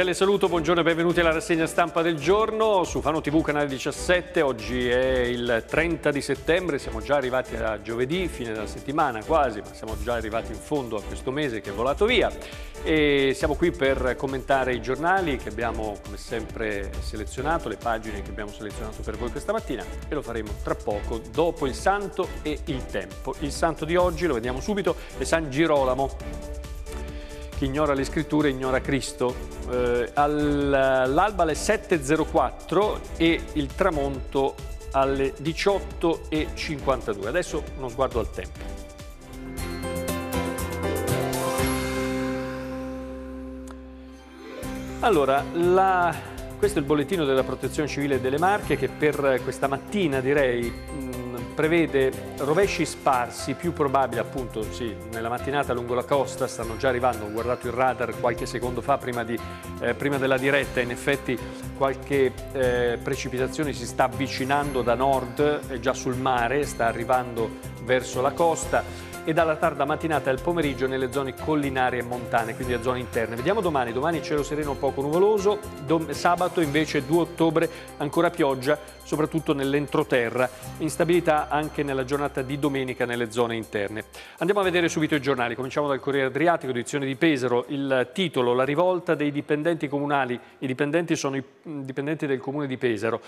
cordiale saluto, buongiorno e benvenuti alla rassegna stampa del giorno su Fano TV canale 17, oggi è il 30 di settembre, siamo già arrivati a giovedì, fine della settimana quasi, ma siamo già arrivati in fondo a questo mese che è volato via e siamo qui per commentare i giornali che abbiamo come sempre selezionato, le pagine che abbiamo selezionato per voi questa mattina e lo faremo tra poco dopo il Santo e il Tempo. Il Santo di oggi lo vediamo subito è San Girolamo chi ignora le scritture ignora Cristo. Eh, all'alba alle 7.04 e il tramonto alle 18.52. Adesso uno sguardo al tempo. Allora, la... questo è il bollettino della Protezione Civile delle Marche che per questa mattina, direi, prevede rovesci sparsi, più probabili appunto sì, nella mattinata lungo la costa, stanno già arrivando, ho guardato il radar qualche secondo fa prima, di, eh, prima della diretta, in effetti qualche eh, precipitazione si sta avvicinando da nord, è eh, già sul mare, sta arrivando verso la costa e dalla tarda mattinata al pomeriggio nelle zone collinari e montane, quindi a zone interne. Vediamo domani, domani cielo sereno poco nuvoloso, Dom sabato invece 2 ottobre ancora pioggia, soprattutto nell'entroterra, instabilità anche nella giornata di domenica nelle zone interne. Andiamo a vedere subito i giornali, cominciamo dal Corriere Adriatico, edizione di Pesaro, il titolo La rivolta dei dipendenti comunali, i dipendenti sono i dipendenti del comune di Pesaro.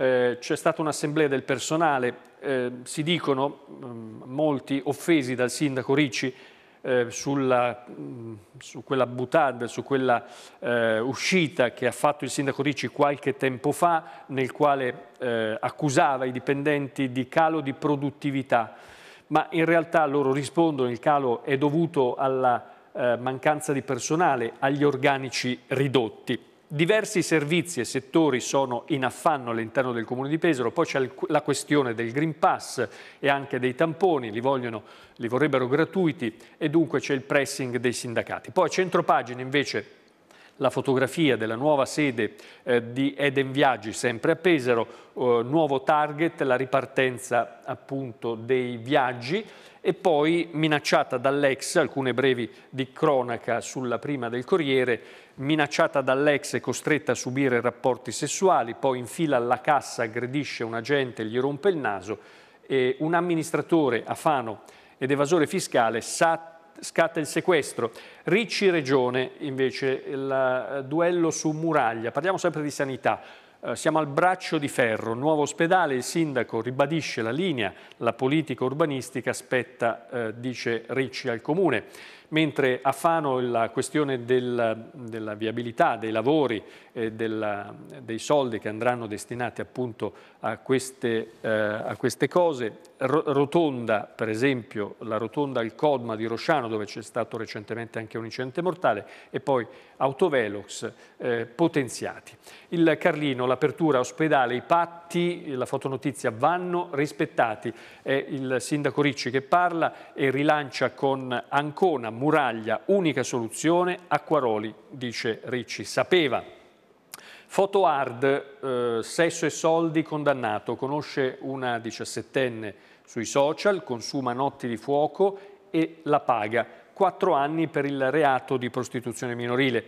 Eh, c'è stata un'assemblea del personale, eh, si dicono mh, mm, molti offesi dal sindaco Ricci eh, sulla, mh, mm, su quella butade, su quella eh, uscita che ha fatto il sindaco Ricci qualche tempo fa, nel quale eh, accusava i dipendenti di calo di produttività, ma in realtà loro rispondono il calo è dovuto alla mancanza di personale, agli organici ridotti. Diversi servizi e settori sono in affanno all'interno del Comune di Pesaro, poi c'è la questione del Green Pass e anche dei tamponi, li, vogliono, li vorrebbero gratuiti e dunque c'è il pressing dei sindacati. Poi a centropagina invece la fotografia della nuova sede eh, di Eden Viaggi, sempre a Pesaro, eh, nuovo target, la ripartenza appunto dei viaggi e poi minacciata dall'ex, alcune brevi di cronaca sulla prima del Corriere, minacciata dall'ex e costretta a subire rapporti sessuali, poi in fila alla cassa aggredisce un agente, gli rompe il naso e un amministratore afano ed evasore fiscale sa scatta il sequestro. Ricci Regione invece, il eh, duello su Muraglia, parliamo sempre di sanità. Eh, siamo al braccio di ferro, nuovo ospedale, il sindaco ribadisce la linea, la politica urbanistica spetta, eh, dice Ricci, al comune mentre a Fano la questione del, della viabilità, dei lavori, eh, dei soldi che andranno destinati appunto a queste, eh, a queste cose, rotonda per esempio, la rotonda al Codma di Rosciano dove c'è stato recentemente anche un incidente mortale e poi autovelox eh, potenziati. Il Carlino, l'apertura ospedale, i patti, la fotonotizia vanno rispettati, è il sindaco Ricci che parla e rilancia con Ancona, muraglia, unica soluzione, Acquaroli, dice Ricci, sapeva. Foto hard, eh, sesso e soldi condannato, conosce una diciassettenne sui social, consuma notti di fuoco e la paga, quattro anni per il reato di prostituzione minorile.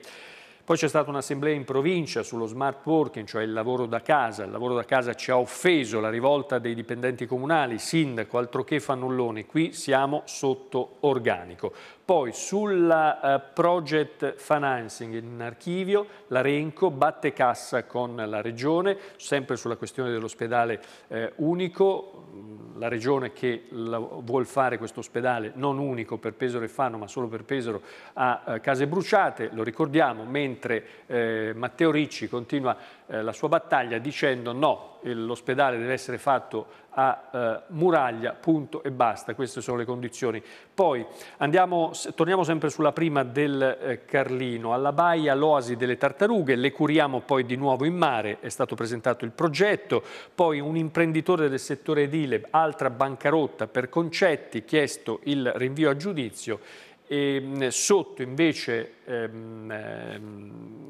Poi c'è stata un'assemblea in provincia sullo smart working, cioè il lavoro da casa. Il lavoro da casa ci ha offeso, la rivolta dei dipendenti comunali, sindaco, altro che fannulloni. Qui siamo sotto organico. Poi sul uh, project financing in archivio, la Renco batte cassa con la Regione, sempre sulla questione dell'ospedale eh, unico, mm, la Regione che la, vuol fare questo ospedale non unico per Pesaro e Fano, ma solo per Pesaro a uh, eh, Case Bruciate, lo ricordiamo, mentre eh, Matteo Ricci continua eh, la sua battaglia dicendo no, eh, l'ospedale deve essere fatto a eh, muraglia, punto e basta, queste sono le condizioni. Poi andiamo, torniamo sempre sulla prima del eh, Carlino, alla baia l'oasi delle tartarughe, le curiamo poi di nuovo in mare, è stato presentato il progetto, poi un imprenditore del settore edile, altra bancarotta per concetti, chiesto il rinvio a giudizio e ehm, mh, sotto invece... Ehm, ehm,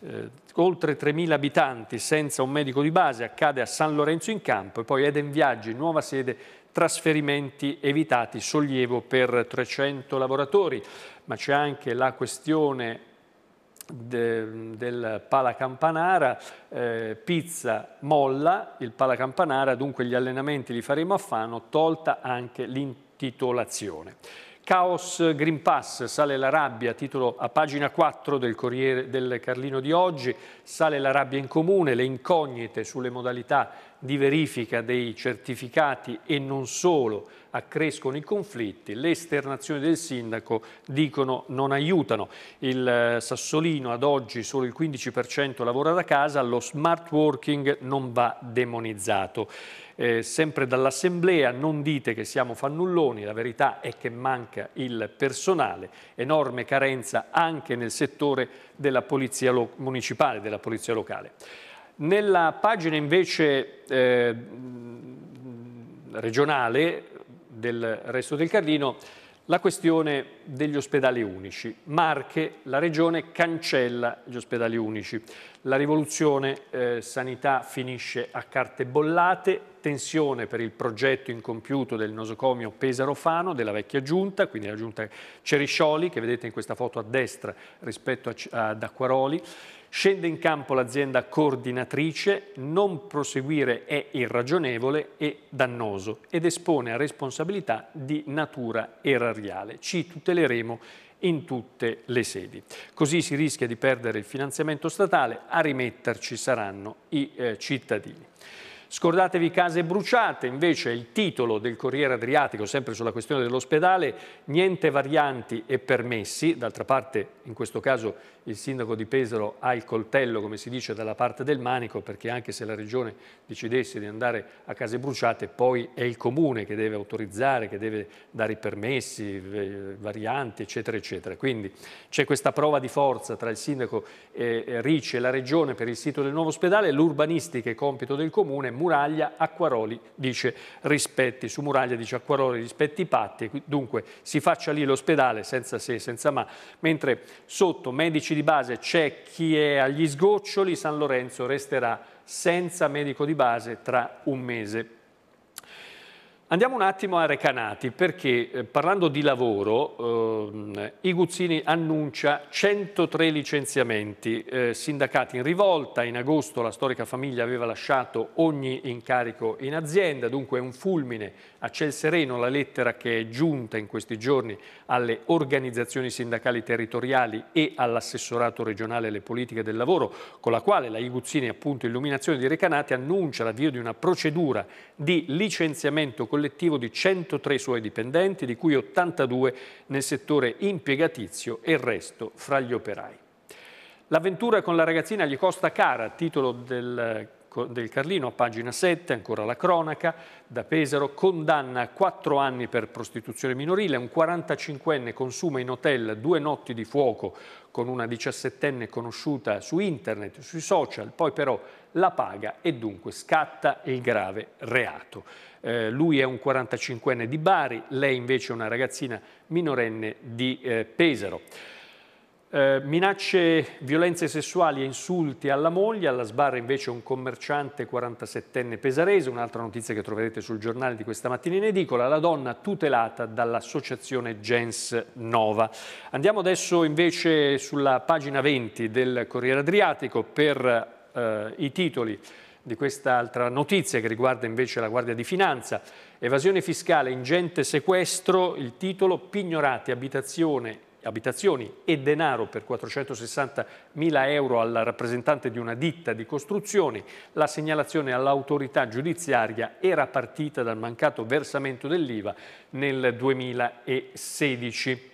eh, oltre 3.000 abitanti senza un medico di base, accade a San Lorenzo in Campo e poi Eden Viaggi, nuova sede, trasferimenti evitati, sollievo per 300 lavoratori, ma c'è anche la questione de, del Pala Campanara, eh, pizza molla, il Pala Campanara, dunque gli allenamenti li faremo a Fano, tolta anche l'intitolazione. Caos Green Pass, sale la rabbia, titolo a pagina 4 del Corriere del Carlino di oggi, sale la rabbia in comune, le incognite sulle modalità di verifica dei certificati e non solo accrescono i conflitti, le esternazioni del sindaco dicono non aiutano. Il eh, Sassolino ad oggi solo il 15% lavora da casa, lo smart working non va demonizzato. Eh, sempre dall'Assemblea non dite che siamo fannulloni, la verità è che manca il personale, enorme carenza anche nel settore della polizia municipale, della polizia locale. Nella pagina invece eh, regionale del resto del Carlino, la questione degli ospedali unici. Marche, la regione cancella gli ospedali unici. La rivoluzione eh, sanità finisce a carte bollate, tensione per il progetto incompiuto del nosocomio Pesaro-Fano della vecchia giunta, quindi la giunta Ceriscioli che vedete in questa foto a destra rispetto a, ad Acquaroli. Scende in campo l'azienda coordinatrice, non proseguire è irragionevole e dannoso ed espone a responsabilità di natura erariale. Ci tuteleremo in tutte le sedi. Così si rischia di perdere il finanziamento statale, a rimetterci saranno i eh, cittadini. Scordatevi case bruciate, invece il titolo del Corriere Adriatico, sempre sulla questione dell'ospedale, niente varianti e permessi, d'altra parte in questo caso il sindaco di Pesaro ha il coltello, come si dice, dalla parte del manico, perché anche se la regione decidesse di andare a case bruciate, poi è il comune che deve autorizzare, che deve dare i permessi, eh, varianti, eccetera, eccetera. Quindi c'è questa prova di forza tra il sindaco eh, Ricci e la regione per il sito del nuovo ospedale, l'urbanistica è compito del comune, Muraglia, Acquaroli dice rispetti, su Muraglia dice Acquaroli rispetti i patti, dunque si faccia lì l'ospedale senza se, senza ma, mentre sotto medici di base c'è chi è agli sgoccioli, San Lorenzo resterà senza medico di base tra un mese. Andiamo un attimo a Recanati perché eh, parlando di lavoro eh, Iguzzini annuncia 103 licenziamenti, eh, sindacati in rivolta, in agosto la storica famiglia aveva lasciato ogni incarico in azienda, dunque è un fulmine a ciel sereno la lettera che è giunta in questi giorni alle organizzazioni sindacali territoriali e all'assessorato regionale alle politiche del lavoro con la quale la Iguzzini appunto Illuminazione di Recanati annuncia l'avvio di una procedura di licenziamento collettivo collettivo di 103 suoi dipendenti, di cui 82 nel settore impiegatizio e il resto fra gli operai. L'avventura con la ragazzina gli costa cara, titolo del del Carlino, a pagina 7, ancora la cronaca, da Pesaro, condanna a 4 anni per prostituzione minorile, un 45enne consuma in hotel due notti di fuoco con una 17enne conosciuta su internet, sui social, poi però la paga e dunque scatta il grave reato. Eh, lui è un 45enne di Bari, lei invece è una ragazzina minorenne di eh, Pesaro. Eh, minacce, violenze sessuali e insulti alla moglie, alla sbarra invece un commerciante 47enne pesarese, un'altra notizia che troverete sul giornale di questa mattina in edicola, la donna tutelata dall'associazione Gens Nova. Andiamo adesso invece sulla pagina 20 del Corriere Adriatico per eh, i titoli di quest'altra notizia che riguarda invece la Guardia di Finanza. Evasione fiscale, ingente sequestro, il titolo Pignorati, abitazione abitazioni e denaro per 460 mila euro al rappresentante di una ditta di costruzioni, la segnalazione all'autorità giudiziaria era partita dal mancato versamento dell'IVA nel 2016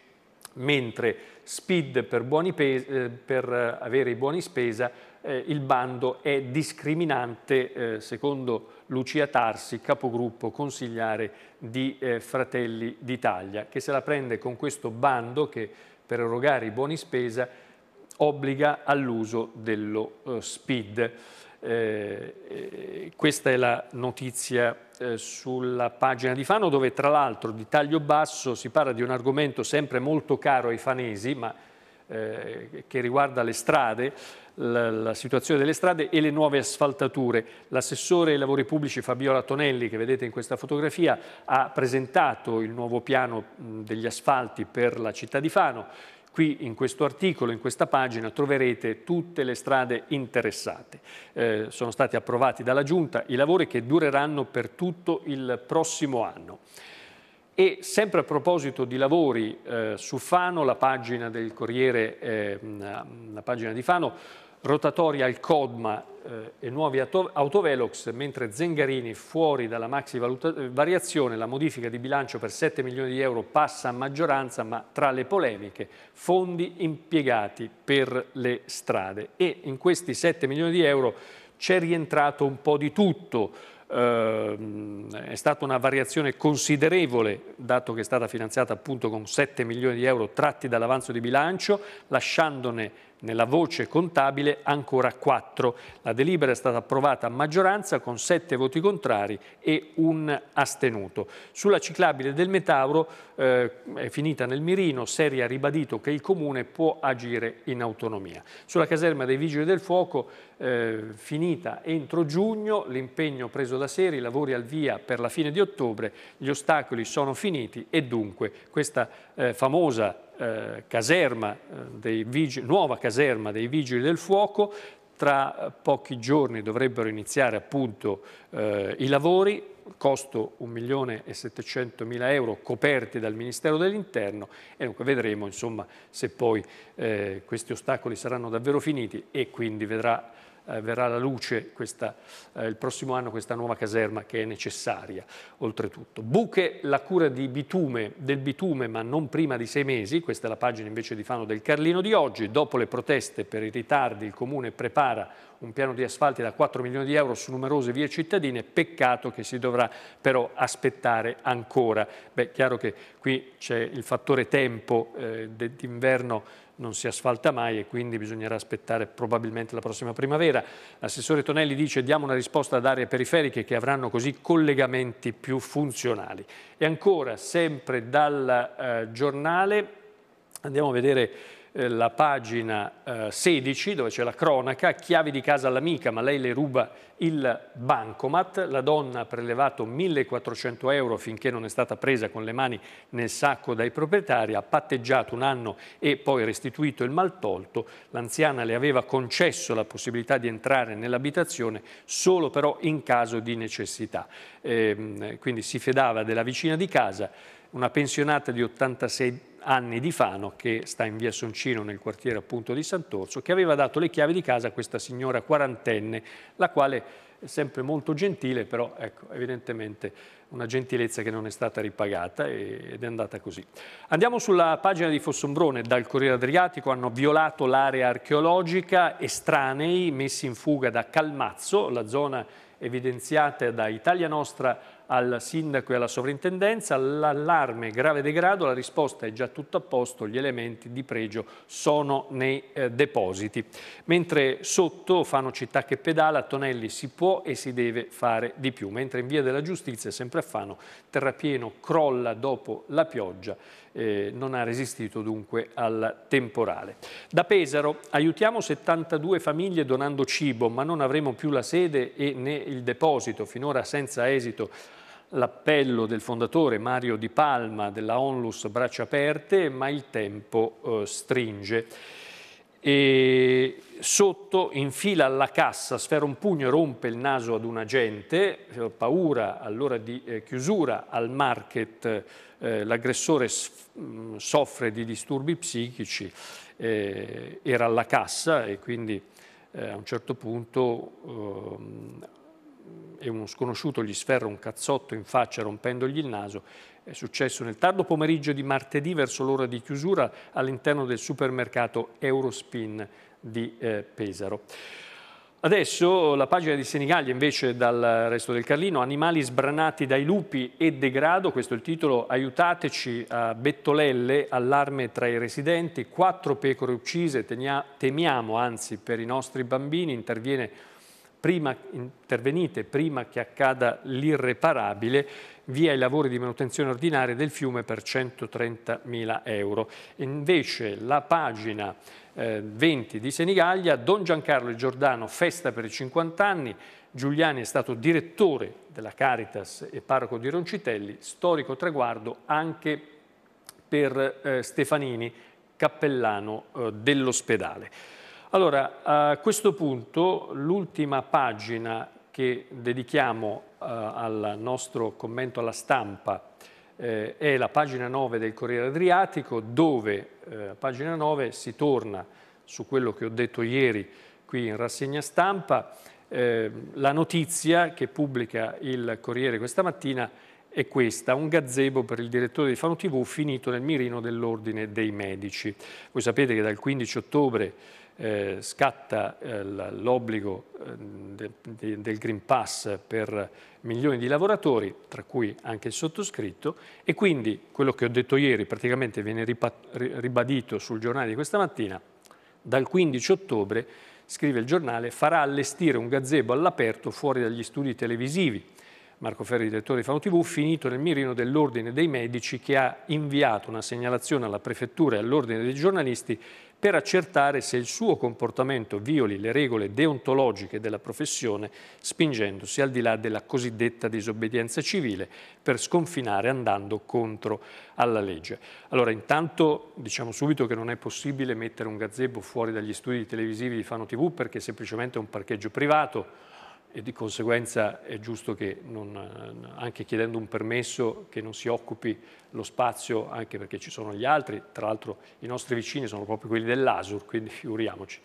mentre Speed per, buoni eh, per avere i buoni spesa eh, il bando è discriminante, eh, secondo Lucia Tarsi, capogruppo consigliare di eh, Fratelli d'Italia, che se la prende con questo bando che per erogare i buoni spesa obbliga all'uso dello eh, SPID. Eh, eh, questa è la notizia eh, sulla pagina di Fano dove tra l'altro di taglio basso si parla di un argomento sempre molto caro ai fanesi ma eh, che riguarda le strade la, la situazione delle strade e le nuove asfaltature. L'assessore ai lavori pubblici Fabiola Tonelli, che vedete in questa fotografia, ha presentato il nuovo piano degli asfalti per la città di Fano. Qui in questo articolo, in questa pagina, troverete tutte le strade interessate. Eh, sono stati approvati dalla Giunta i lavori che dureranno per tutto il prossimo anno. E sempre a proposito di lavori, eh, su Fano, la pagina del Corriere, eh, la pagina di Fano, rotatoria al Codma eh, e nuovi autovelox, mentre Zengarini fuori dalla maxi eh, variazione, la modifica di bilancio per 7 milioni di euro passa a maggioranza, ma tra le polemiche, fondi impiegati per le strade. E in questi 7 milioni di euro c'è rientrato un po' di tutto, ehm, è stata una variazione considerevole dato che è stata finanziata appunto con 7 milioni di euro tratti dall'avanzo di bilancio lasciandone nella voce contabile ancora 4. La delibera è stata approvata a maggioranza con 7 voti contrari e un astenuto. Sulla ciclabile del Metauro eh, è finita nel mirino, Seri ha ribadito che il Comune può agire in autonomia. Sulla caserma dei Vigili del Fuoco eh, finita entro giugno, l'impegno preso da Seri, i lavori al via per la fine di ottobre, gli ostacoli sono finiti e dunque questa eh, famosa eh, caserma eh, nuova caserma dei Vigili del Fuoco tra pochi giorni dovrebbero iniziare appunto eh, i lavori, costo 1.700.000 euro coperti dal Ministero dell'Interno e dunque vedremo insomma, se poi eh, questi ostacoli saranno davvero finiti e quindi vedrà eh, verrà alla luce questa, eh, il prossimo anno questa nuova caserma che è necessaria oltretutto. Buche la cura bitume, del bitume ma non prima di sei mesi, questa è la pagina invece di Fano del Carlino di oggi, dopo le proteste per i ritardi il Comune prepara un piano di asfalti da 4 milioni di euro su numerose vie cittadine, peccato che si dovrà però aspettare ancora. Beh, chiaro che qui c'è il fattore tempo eh, d'inverno non si asfalta mai e quindi bisognerà aspettare probabilmente la prossima primavera. L'assessore Tonelli dice diamo una risposta ad aree periferiche che avranno così collegamenti più funzionali. E ancora, sempre dal eh, giornale, andiamo a vedere eh, la pagina 16 eh, dove c'è la cronaca, chiavi di casa all'amica ma lei le ruba il bancomat, la donna ha prelevato 1400 euro finché non è stata presa con le mani nel sacco dai proprietari, ha patteggiato un anno e poi restituito il maltolto, l'anziana le aveva concesso la possibilità di entrare nell'abitazione solo però in caso di necessità, ehm, quindi si fedava della vicina di casa, una pensionata di 86 anni Anni Di Fano, che sta in via Soncino nel quartiere appunto di Sant'Orso, che aveva dato le chiavi di casa a questa signora quarantenne, la quale è sempre molto gentile, però ecco, evidentemente una gentilezza che non è stata ripagata ed è andata così. Andiamo sulla pagina di Fossombrone, dal Corriere Adriatico hanno violato l'area archeologica, estranei messi in fuga da Calmazzo, la zona evidenziata da Italia Nostra al sindaco e alla sovrintendenza, all'allarme grave degrado, la risposta è già tutto a posto, gli elementi di pregio sono nei eh, depositi. Mentre sotto fanno città che pedala, Tonelli si può e si deve fare di più, mentre in via della giustizia, sempre a Fano, Terrapieno crolla dopo la pioggia eh, non ha resistito dunque al temporale. Da Pesaro aiutiamo 72 famiglie donando cibo, ma non avremo più la sede e né il deposito, finora senza esito l'appello del fondatore Mario Di Palma della Onlus Braccia Aperte, ma il tempo eh, stringe e sotto infila alla cassa, sfera un pugno e rompe il naso ad un agente, eh, paura all'ora di eh, chiusura al market, eh, l'aggressore mm, soffre di disturbi psichici, era alla cassa e quindi a un certo punto ehm, e uno sconosciuto gli sferra un cazzotto in faccia rompendogli il naso è successo nel tardo pomeriggio di martedì verso l'ora di chiusura all'interno del supermercato Eurospin di eh, Pesaro. Adesso la pagina di Senigallia invece dal resto del Carlino, animali sbranati dai lupi e degrado, questo è il titolo, aiutateci a Bettolelle, allarme tra i residenti, quattro pecore uccise, temiamo anzi per i nostri bambini, interviene prima intervenite, prima che accada l'irreparabile, via i lavori di manutenzione ordinaria del fiume per 130.000 euro. Invece la pagina eh, 20 di Senigallia, Don Giancarlo Giordano, festa per i 50 anni, Giuliani è stato direttore della Caritas e parroco di Roncitelli, storico traguardo anche per eh, Stefanini, cappellano eh, dell'ospedale. Allora, a questo punto l'ultima pagina che dedichiamo eh, al nostro commento alla stampa eh, è la pagina 9 del Corriere Adriatico dove, eh, pagina 9, si torna su quello che ho detto ieri qui in rassegna stampa. Eh, la notizia che pubblica il Corriere questa mattina è questa, un gazebo per il direttore di Fano TV finito nel mirino dell'Ordine dei Medici. Voi sapete che dal 15 ottobre eh, scatta eh, l'obbligo eh, de, de, del Green Pass per milioni di lavoratori, tra cui anche il sottoscritto, e quindi quello che ho detto ieri praticamente viene ribadito sul giornale di questa mattina, dal 15 ottobre, scrive il giornale, farà allestire un gazebo all'aperto fuori dagli studi televisivi Marco Ferri, direttore di Fano TV, finito nel mirino dell'Ordine dei Medici che ha inviato una segnalazione alla Prefettura e all'Ordine dei Giornalisti per accertare se il suo comportamento violi le regole deontologiche della professione, spingendosi al di là della cosiddetta disobbedienza civile per sconfinare andando contro alla legge. Allora, intanto diciamo subito che non è possibile mettere un gazebo fuori dagli studi televisivi di Fano TV perché è semplicemente un parcheggio privato e di conseguenza è giusto che non, anche chiedendo un permesso che non si occupi lo spazio anche perché ci sono gli altri, tra l'altro i nostri vicini sono proprio quelli dell'Asur, quindi figuriamoci.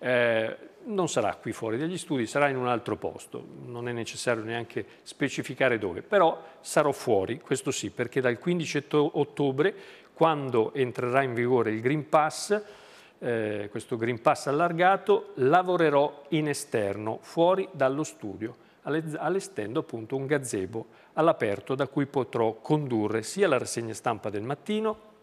Eh, non sarà qui fuori dagli studi, sarà in un altro posto, non è necessario neanche specificare dove, però sarò fuori, questo sì, perché dal 15 ottobre, quando entrerà in vigore il Green Pass, eh, questo Green Pass allargato, lavorerò in esterno, fuori dallo studio, allestendo appunto un gazebo all'aperto da cui potrò condurre sia la rassegna stampa del mattino,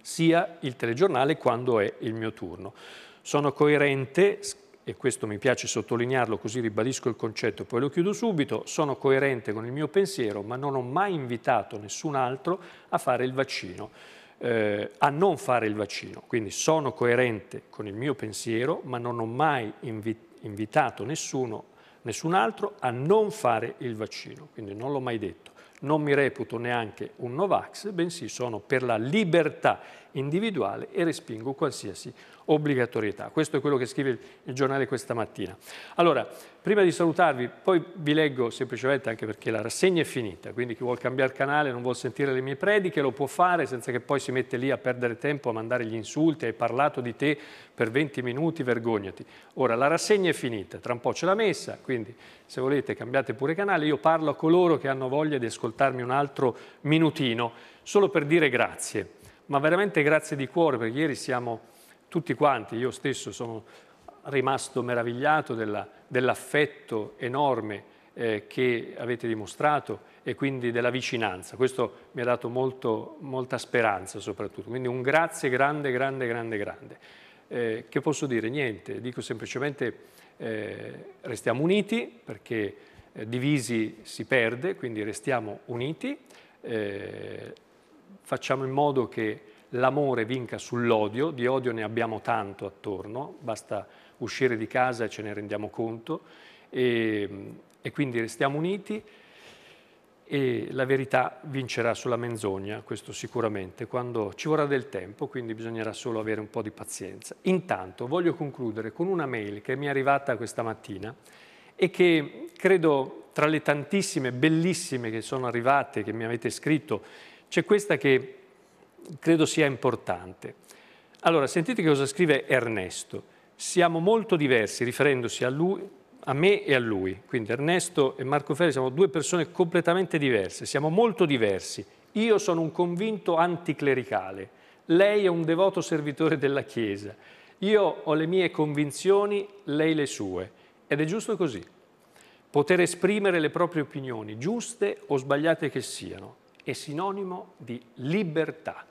sia il telegiornale quando è il mio turno. Sono coerente, e questo mi piace sottolinearlo così ribadisco il concetto, e poi lo chiudo subito, sono coerente con il mio pensiero, ma non ho mai invitato nessun altro a fare il vaccino eh, a non fare il vaccino. Quindi sono coerente con il mio pensiero, ma non ho mai invi invitato nessuno, nessun altro a non fare il vaccino. Quindi non l'ho mai detto. Non mi reputo neanche un Novax, bensì sono per la libertà individuale e respingo qualsiasi obbligatorietà. Questo è quello che scrive il giornale questa mattina. Allora, prima di salutarvi, poi vi leggo semplicemente anche perché la rassegna è finita, quindi chi vuole cambiare canale, non vuole sentire le mie prediche, lo può fare senza che poi si mette lì a perdere tempo, a mandare gli insulti, hai parlato di te per 20 minuti, vergognati. Ora, la rassegna è finita, tra un po' ce l'ha messa, quindi se volete cambiate pure canale, io parlo a coloro che hanno voglia di ascoltarmi un altro minutino, solo per dire grazie ma veramente grazie di cuore perché ieri siamo tutti quanti, io stesso sono rimasto meravigliato dell'affetto enorme eh, che avete dimostrato e quindi della vicinanza. Questo mi ha dato molto, molta speranza soprattutto, quindi un grazie grande, grande, grande, grande. Eh, che posso dire? Niente, dico semplicemente eh, restiamo uniti perché eh, divisi si perde, quindi restiamo uniti. Eh, facciamo in modo che l'amore vinca sull'odio, di odio ne abbiamo tanto attorno, basta uscire di casa e ce ne rendiamo conto, e, e quindi restiamo uniti e la verità vincerà sulla menzogna, questo sicuramente, quando ci vorrà del tempo, quindi bisognerà solo avere un po' di pazienza. Intanto voglio concludere con una mail che mi è arrivata questa mattina e che credo tra le tantissime bellissime che sono arrivate, che mi avete scritto, c'è questa che credo sia importante. Allora, sentite cosa scrive Ernesto. Siamo molto diversi, riferendosi a lui, a me e a lui. Quindi Ernesto e Marco Ferri siamo due persone completamente diverse, siamo molto diversi. Io sono un convinto anticlericale, lei è un devoto servitore della Chiesa. Io ho le mie convinzioni, lei le sue. Ed è giusto così. Poter esprimere le proprie opinioni, giuste o sbagliate che siano è sinonimo di libertà,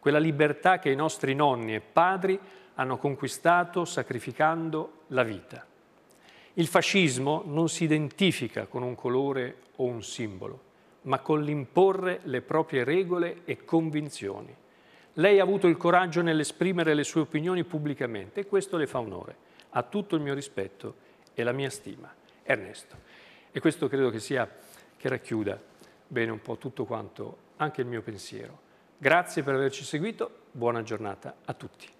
quella libertà che i nostri nonni e padri hanno conquistato sacrificando la vita. Il fascismo non si identifica con un colore o un simbolo, ma con l'imporre le proprie regole e convinzioni. Lei ha avuto il coraggio nell'esprimere le sue opinioni pubblicamente e questo le fa onore. Ha tutto il mio rispetto e la mia stima. Ernesto. E questo credo che sia che racchiuda bene un po' tutto quanto, anche il mio pensiero. Grazie per averci seguito, buona giornata a tutti.